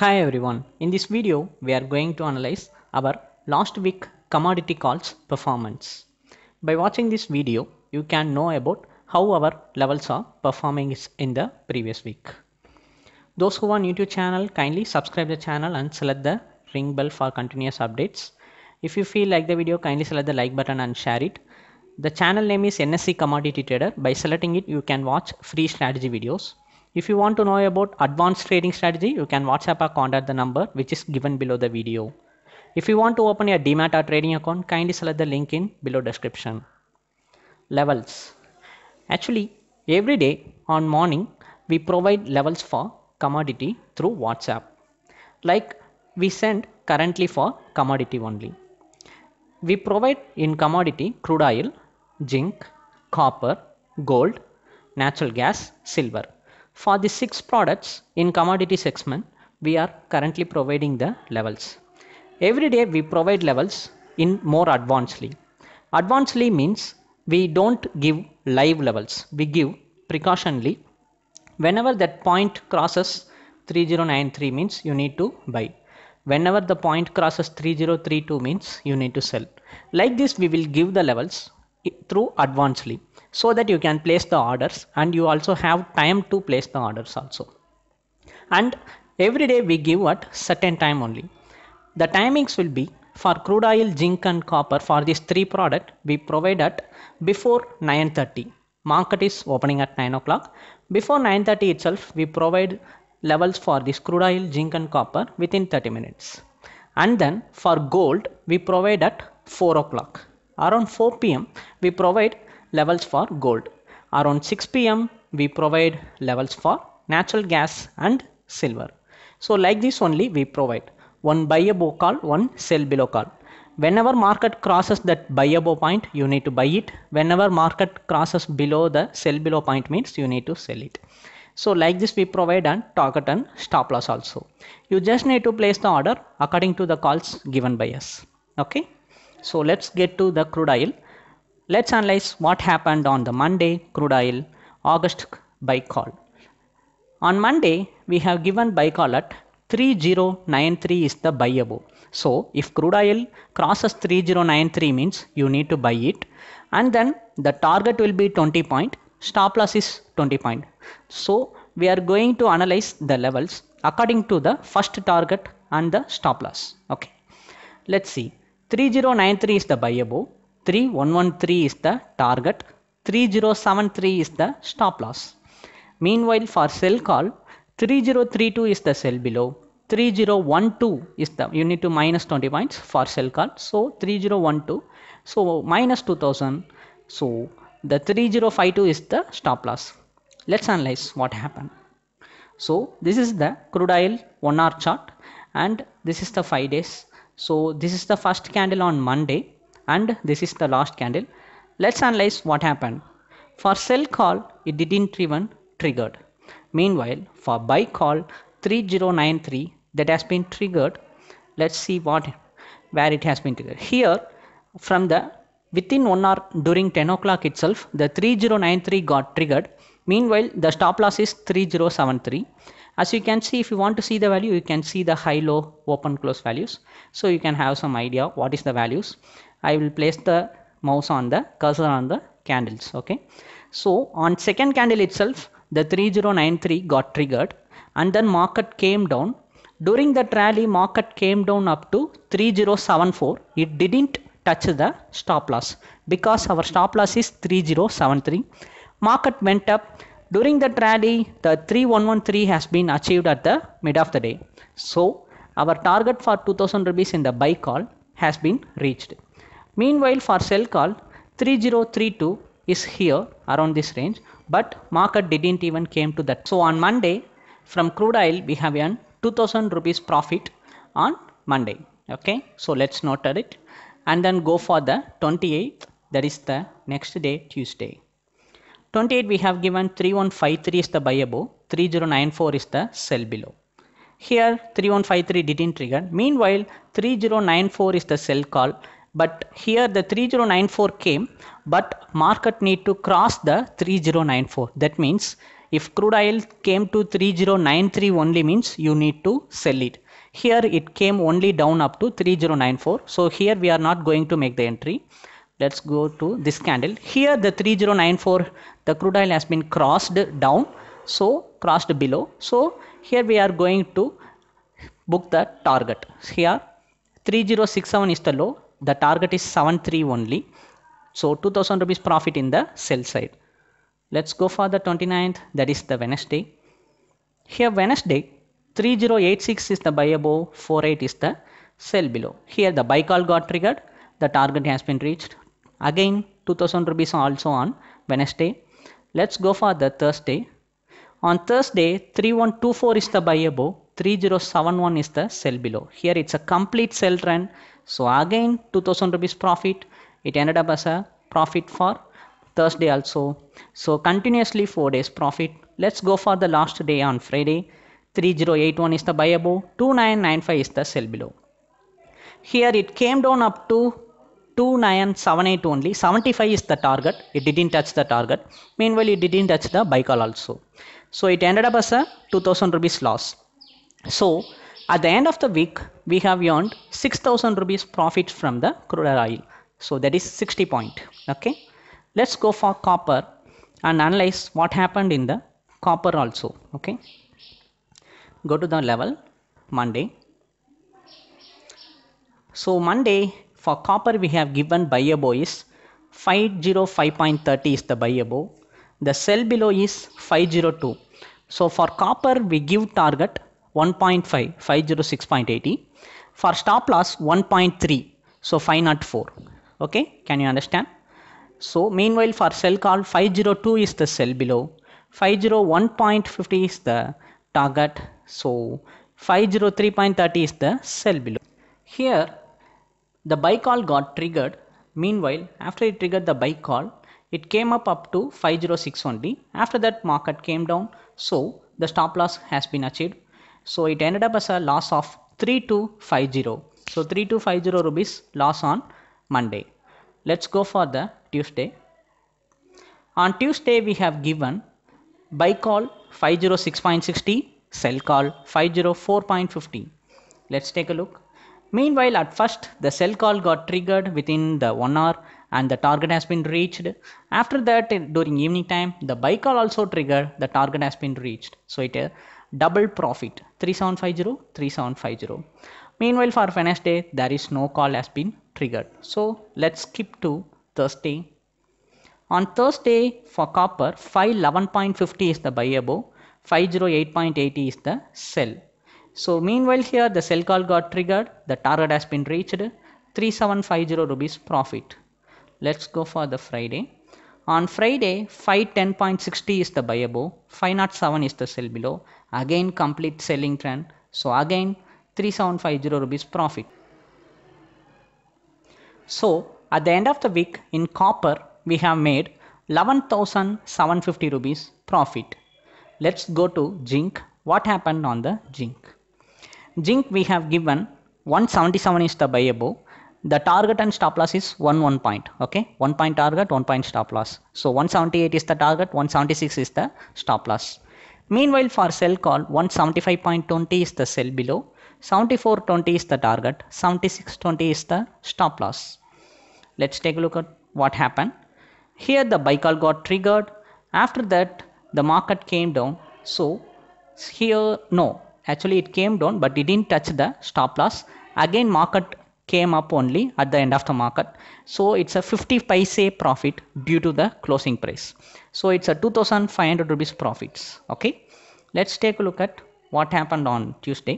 Hi everyone, in this video we are going to analyze our last week commodity calls performance. By watching this video you can know about how our levels are performing in the previous week. Those who are new to channel kindly subscribe the channel and select the ring bell for continuous updates. If you feel like the video kindly select the like button and share it. The channel name is NSC Commodity Trader. By selecting it you can watch free strategy videos. If you want to know about advanced trading strategy, you can WhatsApp or contact the number which is given below the video. If you want to open your DMAT or trading account, kindly select the link in below description. Levels. Actually, every day on morning, we provide levels for commodity through WhatsApp. Like we send currently for commodity only. We provide in commodity crude oil, zinc, copper, gold, natural gas, silver. For the six products in commodity segment, we are currently providing the levels. Every day we provide levels in more advancedly. Advancedly means we don't give live levels, we give precautionally. Whenever that point crosses 3093 means you need to buy. Whenever the point crosses 3032 means you need to sell. Like this we will give the levels through advancedly so that you can place the orders and you also have time to place the orders also and every day we give at certain time only the timings will be for crude oil zinc and copper for these three product we provide at before 9:30 market is opening at 9 o'clock before 9:30 itself we provide levels for this crude oil zinc and copper within 30 minutes and then for gold we provide at 4 o'clock around 4 pm we provide levels for gold. Around 6 pm, we provide levels for natural gas and silver. So like this only we provide one buy above call, one sell below call. Whenever market crosses that buy above point, you need to buy it. Whenever market crosses below the sell below point means you need to sell it. So like this we provide and target and stop loss also. You just need to place the order according to the calls given by us. Okay. So let's get to the crude oil. Let's analyze what happened on the Monday crude oil August buy call. On Monday, we have given buy call at 3093 is the buy above. So if crude oil crosses 3093 means you need to buy it and then the target will be 20 point stop loss is 20 point. So we are going to analyze the levels according to the first target and the stop loss. Okay. Let's see 3093 is the buy above 3113 is the target, 3073 is the stop loss. Meanwhile, for sell call, 3032 is the sell below, 3012 is the you need to minus 20 points for sell call. So 3012, so minus 2000. So the 3052 is the stop loss. Let's analyze what happened. So this is the crude oil one hour chart and this is the 5 days. So this is the first candle on Monday and this is the last candle let's analyze what happened for sell call it didn't even triggered meanwhile for buy call 3093 that has been triggered let's see what where it has been triggered here from the within one hour during 10 o'clock itself the 3093 got triggered meanwhile the stop loss is 3073 as you can see if you want to see the value you can see the high low open close values so you can have some idea what is the values I will place the mouse on the cursor on the candles okay so on second candle itself the 3093 got triggered and then market came down during the rally market came down up to 3074 it didn't touch the stop loss because our stop loss is 3073 market went up during the rally the 3113 has been achieved at the mid of the day so our target for 2000 rupees in the buy call has been reached Meanwhile for sell call 3032 is here around this range but market didn't even came to that. So on Monday from crude oil we have earned 2000 rupees profit on Monday. Okay, so let's note it and then go for the 28th that is the next day Tuesday. 28 we have given 3153 is the buy above 3094 is the sell below. Here 3153 didn't trigger. Meanwhile 3094 is the sell call but here the 3094 came but market need to cross the 3094 that means if crude oil came to 3093 only means you need to sell it here it came only down up to 3094 so here we are not going to make the entry let's go to this candle here the 3094 the crude oil has been crossed down so crossed below so here we are going to book the target here 3067 is the low the target is 73 only so 2000 rupees profit in the sell side let's go for the 29th that is the wednesday here wednesday 3086 is the buy above 48 is the sell below here the buy call got triggered the target has been reached again 2000 rupees also on wednesday let's go for the thursday on thursday 3124 is the buy above 3071 is the cell below here it's a complete sell trend so again 2000 rupees profit it ended up as a profit for Thursday also so continuously 4 days profit let's go for the last day on Friday 3081 is the buy above 2995 is the sell below here it came down up to 2978 only 75 is the target it didn't touch the target meanwhile it didn't touch the buy call also so it ended up as a 2000 rupees loss so at the end of the week, we have earned 6000 rupees profit from the crude oil. So that is 60 point. Okay. Let's go for copper and analyze what happened in the copper also. Okay. Go to the level Monday. So Monday for copper we have given buy above is 505.30 is the buy above. The sell below is 502. So for copper we give target 1.5 506.80 for stop loss 1.3 so 504 okay can you understand so meanwhile for cell call 502 is the cell below 501.50 is the target so 503.30 is the cell below here the buy call got triggered meanwhile after it triggered the buy call it came up up to 506 only after that market came down so the stop loss has been achieved so it ended up as a loss of 3250. So 3250 rupees loss on Monday. Let's go for the Tuesday. On Tuesday we have given buy call 506.60, sell call 504.50. Let's take a look. Meanwhile, at first, the sell call got triggered within the 1 hour and the target has been reached. After that, during evening time, the buy call also triggered, the target has been reached. So it uh, double profit 3750 3750 meanwhile for finance day there is no call has been triggered so let's skip to thursday on thursday for copper 511.50 is the buy above 508.80 is the sell so meanwhile here the sell call got triggered the target has been reached 3750 rupees profit let's go for the friday on Friday, 510.60 is the buy above, 507 is the sell below. Again, complete selling trend. So, again, 3750 rupees profit. So, at the end of the week in copper, we have made 11,750 rupees profit. Let's go to zinc. What happened on the zinc? Zinc we have given 177 is the buy above, the target and stop loss is one one point okay one point target one point stop loss so 178 is the target 176 is the stop loss meanwhile for sell call 175.20 is the sell below 74.20 is the target 76.20 is the stop loss let's take a look at what happened here the buy call got triggered after that the market came down so here no actually it came down but it didn't touch the stop loss again market came up only at the end of the market so it's a 50 paise profit due to the closing price so it's a 2500 rupees profits okay let's take a look at what happened on tuesday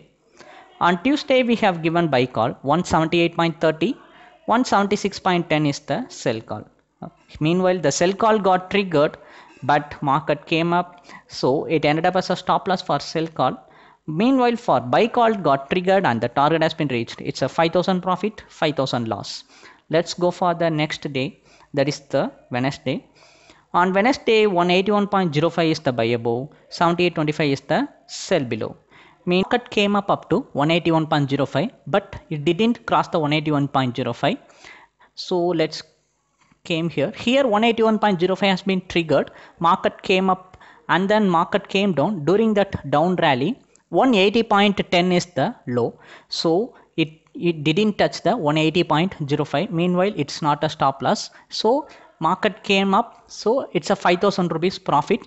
on tuesday we have given buy call 178.30 176.10 is the sell call meanwhile the sell call got triggered but market came up so it ended up as a stop loss for sell call Meanwhile, for buy call got triggered and the target has been reached. It's a 5000 profit, 5000 loss. Let's go for the next day, that is the Wednesday. On Wednesday, 181.05 is the buy above, 78.25 is the sell below. Mean market came up up to 181.05, but it didn't cross the 181.05. So let's came here. Here 181.05 has been triggered. Market came up and then market came down during that down rally 180.10 is the low so it it didn't touch the 180.05 meanwhile it's not a stop loss so market came up so it's a 5000 rupees profit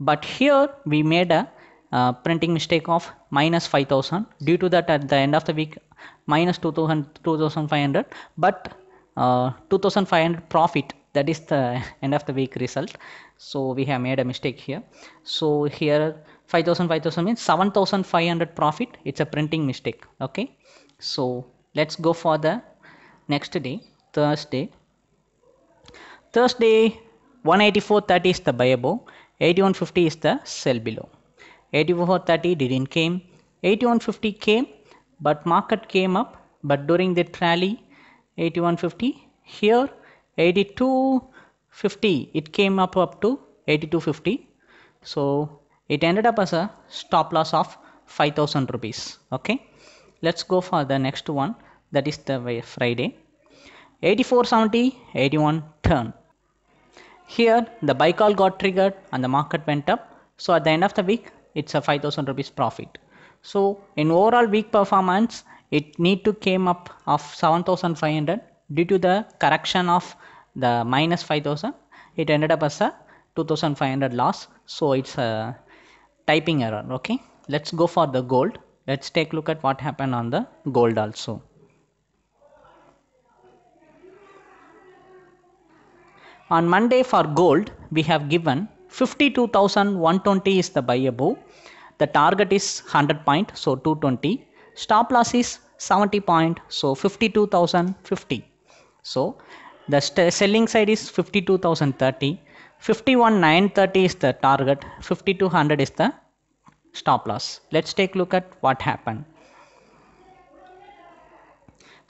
but here we made a uh, printing mistake of minus 5000 due to that at the end of the week minus 2000 2500 but uh, 2500 profit that is the end of the week result so we have made a mistake here so here 5000 5000 means 7500 profit it's a printing mistake okay so let's go for the next day thursday thursday 184.30 is the buy above 81.50 is the sell below 84.30 didn't came 81.50 came but market came up but during the rally 81.50 here 82.50 it came up up to 82.50 so it ended up as a stop loss of 5000 rupees okay let's go for the next one that is the friday 8470 81 turn here the buy call got triggered and the market went up so at the end of the week it's a 5000 rupees profit so in overall week performance it need to came up of 7500 due to the correction of the minus 5000 it ended up as a 2500 loss so it's a typing error okay let's go for the gold let's take a look at what happened on the gold also on Monday for gold we have given 52,120 is the buyable the target is 100 point so 220 stop loss is 70 point so 52,050 so the selling side is 52,030 51.930 is the target 5200 is the stop loss let's take a look at what happened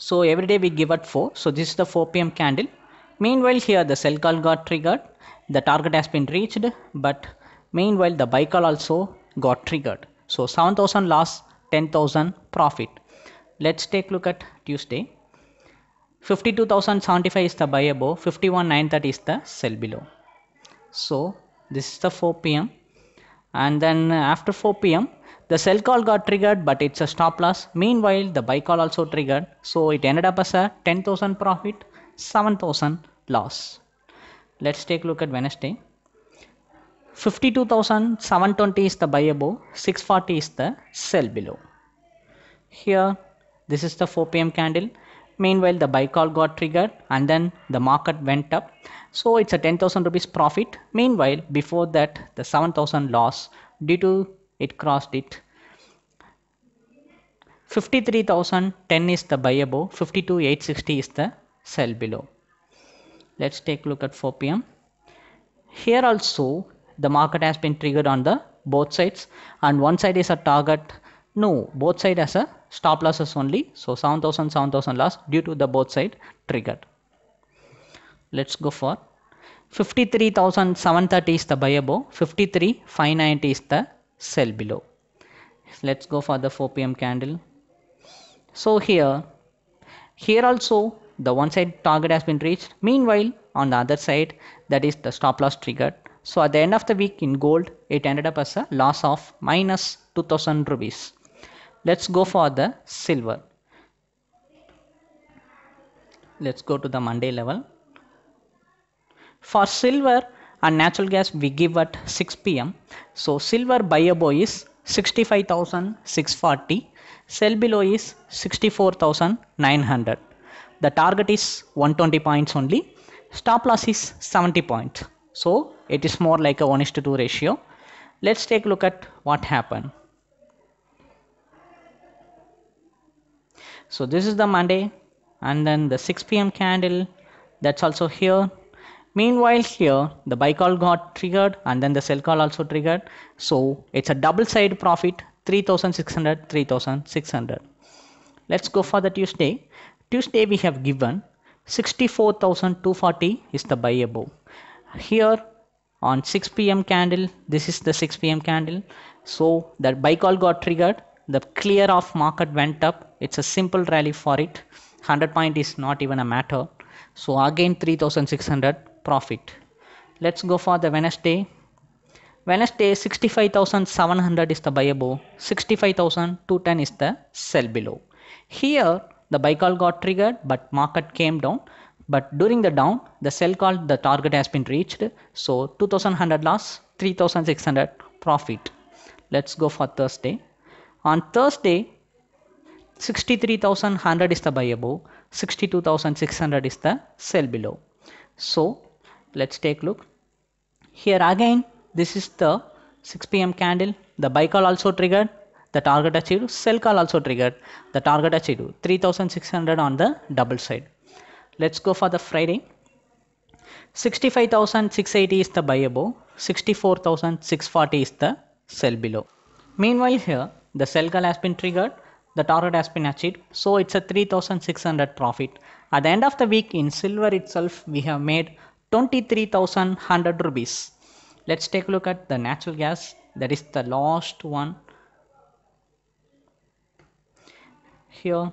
so every day we give at 4 so this is the 4 pm candle meanwhile here the sell call got triggered the target has been reached but meanwhile the buy call also got triggered so 7000 loss 10000 profit let's take a look at tuesday 52075 is the buy above 51930 is the sell below so this is the 4 pm and then after 4 pm the sell call got triggered but it's a stop loss meanwhile the buy call also triggered so it ended up as a 10000 profit 7000 loss let's take a look at wednesday 52720 is the buy above 640 is the sell below here this is the 4 pm candle meanwhile the buy call got triggered and then the market went up so it's a 10000 rupees profit meanwhile before that the 7000 loss due to it crossed it 53010 is the buy above 52860 is the sell below let's take a look at 4 pm here also the market has been triggered on the both sides and one side is a target no both side has a stop losses only so 7000 7000 loss due to the both side triggered let's go for 53730 is the buy above 53590 is the sell below let's go for the 4 pm candle so here here also the one side target has been reached meanwhile on the other side that is the stop loss triggered so at the end of the week in gold it ended up as a loss of minus 2000 rupees let's go for the silver let's go to the monday level for silver and natural gas we give at 6 pm so silver buy above is 65640 sell below is 64900 the target is 120 points only stop loss is 70 points so it is more like a 1 is to 2 ratio let's take a look at what happened so this is the monday and then the 6 pm candle that's also here meanwhile here the buy call got triggered and then the sell call also triggered so it's a double side profit 3600 3600 let's go for the tuesday tuesday we have given 64240 is the buy above here on 6 pm candle this is the 6 pm candle so that buy call got triggered the clear off market went up it's a simple rally for it 100 point is not even a matter so again 3600 profit let's go for the wednesday wednesday 65700 is the buyable 65210 is the sell below here the buy call got triggered but market came down but during the down the sell call the target has been reached so 2100 loss 3600 profit let's go for thursday on thursday 63100 is the buy above 62600 is the sell below so let's take a look here again this is the 6 pm candle the buy call also triggered the target achieved sell call also triggered the target achieved 3600 on the double side let's go for the friday 65680 is the buy above 64640 is the sell below meanwhile here the sell call has been triggered the target has been achieved so it's a 3600 profit at the end of the week in silver itself we have made 23100 rupees let's take a look at the natural gas that is the last one here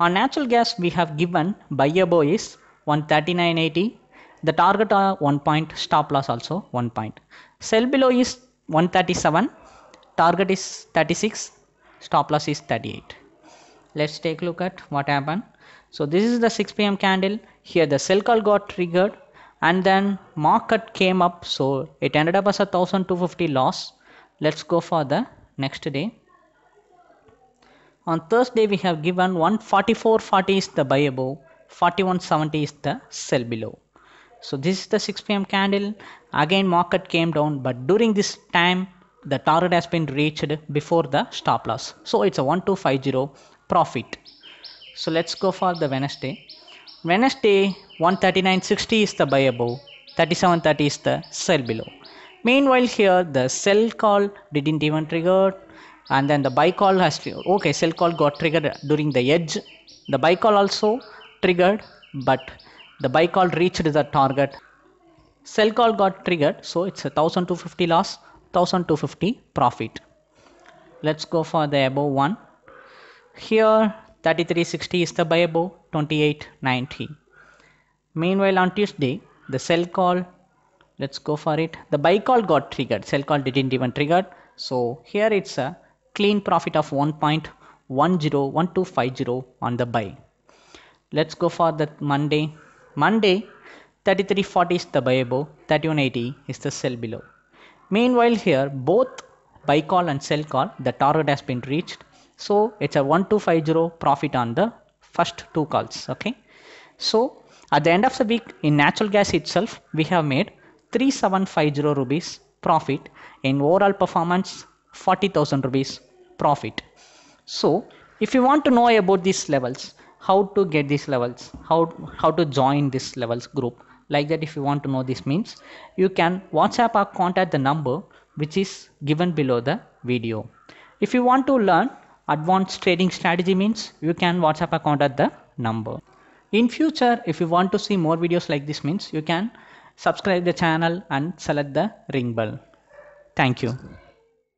on natural gas we have given boy is 139.80 the target are 1 point stop loss also 1 point sell below is 137 target is 36 stop loss is 38 let's take a look at what happened so this is the 6 pm candle here the sell call got triggered and then market came up so it ended up as a 1250 loss let's go for the next day on Thursday we have given 144.40 is the buy above 41.70 is the sell below so this is the 6 pm candle again market came down but during this time the target has been reached before the stop loss so it's a 1250 profit so let's go for the wednesday wednesday 139.60 is the buy above 37.30 is the sell below meanwhile here the sell call didn't even trigger and then the buy call has okay sell call got triggered during the edge the buy call also triggered but the buy call reached the target sell call got triggered so it's a 1250 loss 1250 profit let's go for the above one here 3360 is the buy above 2890 meanwhile on tuesday the sell call let's go for it the buy call got triggered sell call didn't even triggered so here it's a clean profit of 1.101250 on the buy let's go for the monday monday 3340 is the buy above 3180 is the sell below Meanwhile here both buy call and sell call the target has been reached. So it's a 1250 profit on the first two calls. Okay. So at the end of the week in natural gas itself we have made 3750 rupees profit in overall performance 40000 rupees profit. So if you want to know about these levels how to get these levels how how to join this levels group like that if you want to know this means you can whatsapp or contact the number which is given below the video if you want to learn advanced trading strategy means you can whatsapp or contact the number in future if you want to see more videos like this means you can subscribe the channel and select the ring bell thank you